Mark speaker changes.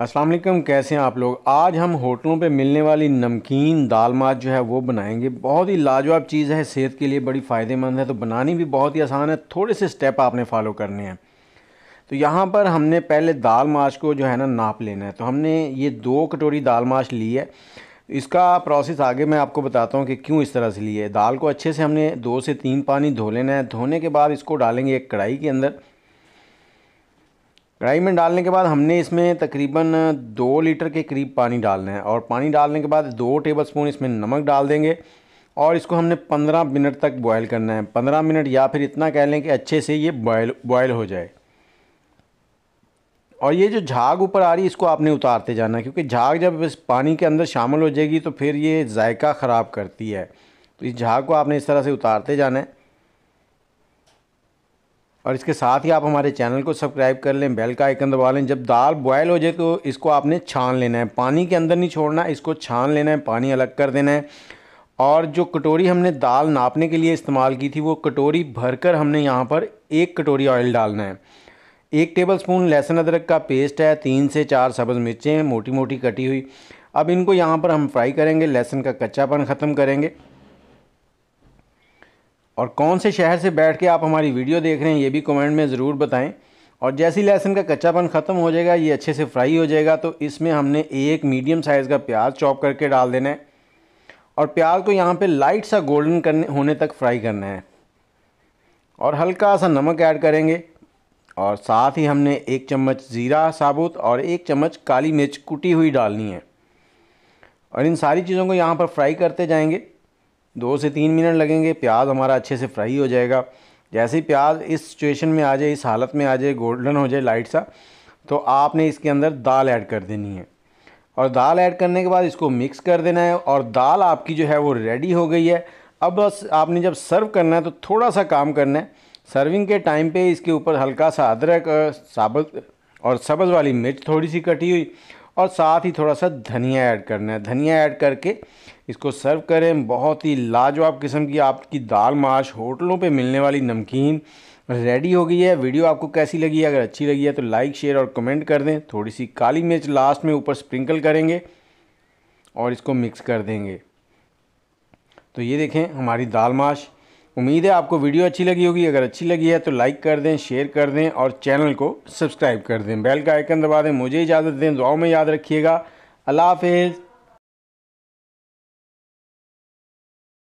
Speaker 1: अस्सलाम वालेकुम कैसे हैं आप लोग आज हम होटलों पे मिलने वाली नमकीन दाल माच जो है वो बनाएंगे बहुत ही लाजवाब चीज़ है सेहत के लिए बड़ी फ़ायदेमंद है तो बनानी भी बहुत ही आसान है थोड़े से स्टेप आपने फॉलो करने हैं तो यहाँ पर हमने पहले दाल माच को जो है ना नाप लेना है तो हमने ये दो कटोरी दाल माच ली है इसका प्रोसेस आगे मैं आपको बताता हूँ कि क्यों इस तरह से लिए दाल को अच्छे से हमने दो से तीन पानी धो लेना है धोने के बाद इसको डालेंगे एक कढ़ाई के अंदर कढ़ाई में डालने के बाद हमने इसमें तकरीबन दो लीटर के करीब पानी डालना है और पानी डालने के बाद दो टेबल स्पून इसमें नमक डाल देंगे और इसको हमने पंद्रह मिनट तक बॉयल करना है पंद्रह मिनट या फिर इतना कह लें कि अच्छे से ये बॉयल बॉयल हो जाए और ये जो झाग ऊपर आ रही है इसको आपने उतारते जाना क्योंकि झाग जब इस पानी के अंदर शामिल हो जाएगी तो फिर ये जायका ख़राब करती है तो इस झाग को आपने इस तरह से उतारते जाना है और इसके साथ ही आप हमारे चैनल को सब्सक्राइब कर लें बेल का आइकन दबा लें जब दाल बॉयल हो जाए तो इसको आपने छान लेना है पानी के अंदर नहीं छोड़ना इसको छान लेना है पानी अलग कर देना है और जो कटोरी हमने दाल नापने के लिए इस्तेमाल की थी वो कटोरी भरकर हमने यहाँ पर एक कटोरी ऑयल डालना है एक टेबल स्पून लहसुन अदरक का पेस्ट है तीन से चार सब्ज़ मिर्चें मोटी मोटी कटी हुई अब इनको यहाँ पर हम फ्राई करेंगे लहसुन का कच्चापन ख़त्म करेंगे और कौन से शहर से बैठ के आप हमारी वीडियो देख रहे हैं ये भी कमेंट में ज़रूर बताएं और जैसे ही लहसुन का कच्चापन ख़त्म हो जाएगा ये अच्छे से फ्राई हो जाएगा तो इसमें हमने एक मीडियम साइज़ का प्याज चॉप करके डाल देना है और प्याज को यहाँ पे लाइट सा गोल्डन करने होने तक फ्राई करना है और हल्का सा नमक ऐड करेंगे और साथ ही हमने एक चम्मच ज़ीरा साबुत और एक चम्मच काली मिर्च कुटी हुई डालनी है और इन सारी चीज़ों को यहाँ पर फ्राई करते जाएंगे दो से तीन मिनट लगेंगे प्याज हमारा अच्छे से फ्राई हो जाएगा जैसे ही प्याज इस सिचुएशन में आ जाए इस हालत में आ जाए गोल्डन हो जाए लाइट सा तो आपने इसके अंदर दाल ऐड कर देनी है और दाल ऐड करने के बाद इसको मिक्स कर देना है और दाल आपकी जो है वो रेडी हो गई है अब बस आपने जब सर्व करना है तो थोड़ा सा काम करना है सर्विंग के टाइम पे इसके ऊपर हल्का सा अदरक साबुत और सब्ज़ वाली मिर्च थोड़ी सी कटी हुई और साथ ही थोड़ा सा धनिया ऐड करना है धनिया ऐड करके इसको सर्व करें बहुत ही लाजवाब किस्म की आपकी दाल माश होटलों पे मिलने वाली नमकीन रेडी हो गई है वीडियो आपको कैसी लगी है अगर अच्छी लगी है तो लाइक शेयर और कमेंट कर दें थोड़ी सी काली मिर्च लास्ट में ऊपर स्प्रिंकल करेंगे और इसको मिक्स कर देंगे तो ये देखें हमारी दाल माश उम्मीद है आपको वीडियो अच्छी लगी होगी अगर अच्छी लगी है तो लाइक कर दें शेयर कर दें और चैनल को सब्सक्राइब कर दें बेल का आइकन दबा दें मुझे इजाज़त दें दुआओं में याद रखिएगा अल्लाह हाफिज़